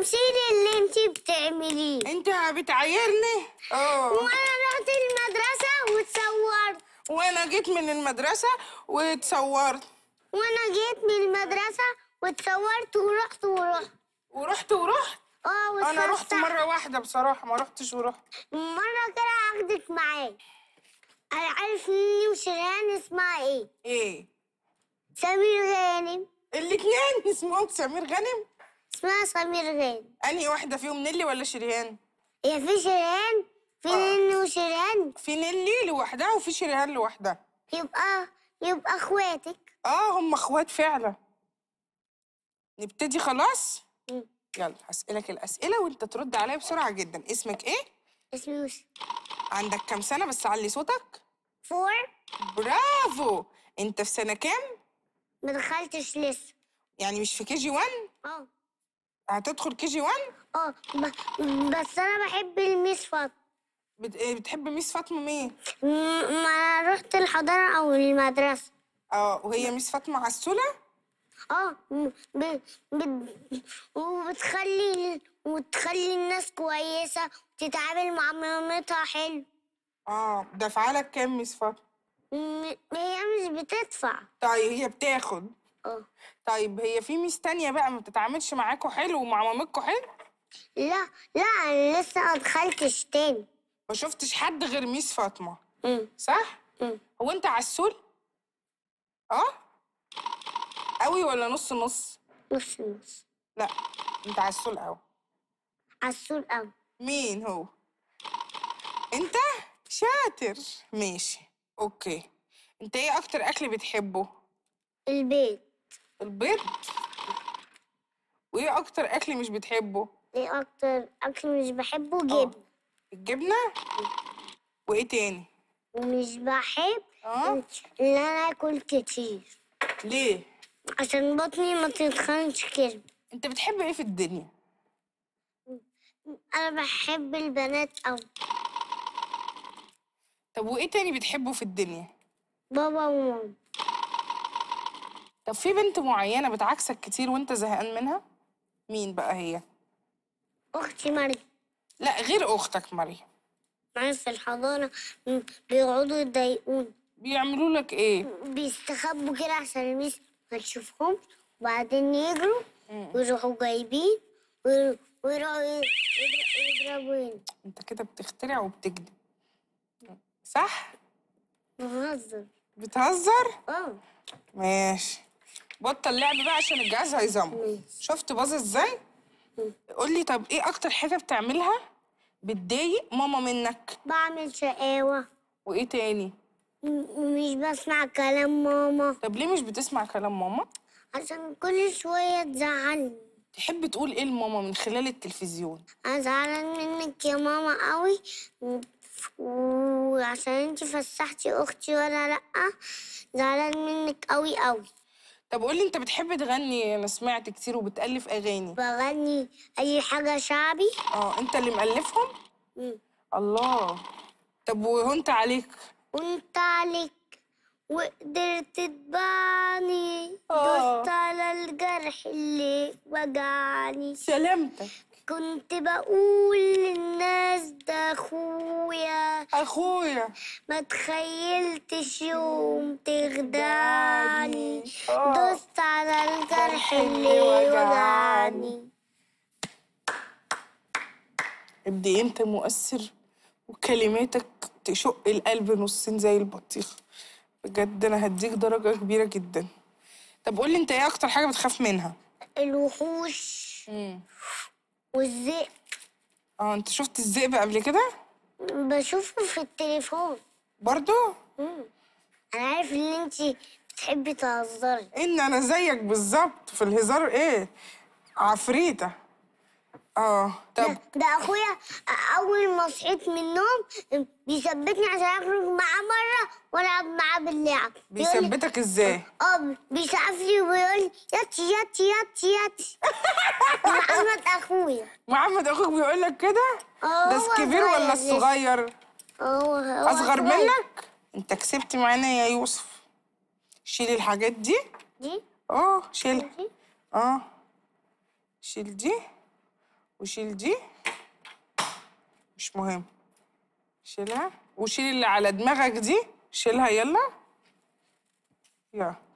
تمثيلي اللي انت بتعمليه انت بتعايرني اه وانا رحت المدرسه وتصورت وانا جيت من المدرسه واتصورت وانا جيت من المدرسه واتصورت ورحت ورحت ورحت ورحت اه انا رحت مره واحده بصراحه ما رحتش ورحت مره كده اخدك معايا انا عارف مني وشيرين اسمها ايه ايه سمير غانم الاتنين اسمهم سمير غانم اسمها سمير غان انهي واحده فيهم نيلي ولا شريهان هي في شريهان في آه. نيلي وشريهان في نيلي لوحدها وفي شريهان لوحدها يبقى يبقى اخواتك اه هم اخوات فعلا نبتدي خلاص م. يلا هسألك الأسئلة وأنت ترد عليا بسرعة جدا، اسمك إيه؟ اسمي وش عندك كام سنة بس علي صوتك؟ فور برافو أنت في سنة كام؟ ما دخلتش لسه يعني مش في كي جي 1؟ اه هتدخل كي جي 1 اه ب... بس انا بحب الميس فاطمه بت... إيه، بتحب ميس فاطمه مين ما انا رحت الحضانه او المدرسه اه وهي ميس فاطمه عسوله اه ب... ب... وبتخلي وتخلي الناس كويسه وتتعامل مع مامتها حلو اه دافعه لك كام ميس فاطمه م... هي مش بتدفع طيب هي بتاخد اه. طيب هي في ميس تانية بقى ما بتتعاملش معاكوا حلو ومع مامتكوا حلو؟ لا لا انا لسه ما دخلتش تاني ما شفتش حد غير ميس فاطمة امم صح؟ امم هو انت عسول؟ اه؟ قوي ولا نص نص؟ نص نص لا انت عسول قوي عسول قوي مين هو؟ انت شاطر ماشي اوكي انت ايه اكتر اكل بتحبه؟ البيت البيض وايه اكتر اكل مش بتحبه ايه اكتر اكل مش بحبه آه. جبنه الجبنه وايه تاني مش بحب آه. ان انا اكل كتير ليه عشان بطني ما تتخنش كده انت بتحب ايه في الدنيا انا بحب البنات او طب وايه تاني بتحبه في الدنيا بابا وماما طب في بنت معينه بتعكسك كتير وانت زهقان منها مين بقى هي اختي مريم لا غير اختك مريم معايا في الحضانه بيقعدوا يضايقوني بيعملوا لك ايه بيستخبوا كده عشان الميس ما تشوفهم وبعدين يجروا ويروحوا جايبين ويروحوا يضربوني انت كده بتخترع وبتكذب صح بهزر بتهزر اه ماشي بطل لعب بقى عشان الجهاز هيزمر شفت باظ ازاي قول لي طب ايه اكتر حاجه بتعملها بتضايق ماما منك بعمل شقاوه وايه تاني مش بسمع كلام ماما طب ليه مش بتسمع كلام ماما عشان كل شويه تزعلني تحب تقول ايه لماما من خلال التلفزيون انا زعلان منك يا ماما قوي وعشان انت فسحتي اختي ولا لا زعلان منك قوي قوي طب قولي انت بتحب تغني انا سمعت كتير وبتالف اغاني بغني اي حاجه شعبي اه انت اللي مالفهم مم. الله طب وانت عليك وانت عليك وقدرت تبعني آه. دوست على الجرح اللي وجعني سلامتك كنت بقول للناس ده اخويا اخويا ما تخيلتش يوم تخدعني دوست يعني؟ آه. على الجرح اللي وجعني قد ايه انت مؤثر وكلماتك تشق القلب نصين زي البطيخه بجد انا هديك درجه كبيره جدا طب قول لي انت ايه اكتر حاجه بتخاف منها الوحوش مم. والذئب اه انت شفت الذئب قبل كده؟ بشوفه في التليفون برضو؟ مم. انا عارف ان انت بتحبي تهزري ان انا زيك بالظبط في الهزار ايه؟ عفريته اه طب ده, اخويا اول ما صحيت من النوم بيثبتني عشان اخرج معاه مره والعب معاه باللعب بيثبتك ازاي؟ اه بيسقف لي ويقول لي ياتي ياتي ياتي ياتي محمد اخويا محمد اخوك بيقول لك كده؟ اه ده الكبير ولا الصغير؟ آه، هو اصغر منك؟ انت كسبت معانا يا يوسف شيل الحاجات دي دي اه شيلها اه شيل دي وشيل دي مش مهم شيلها وشيل اللي على دماغك دي شيلها يلا يلا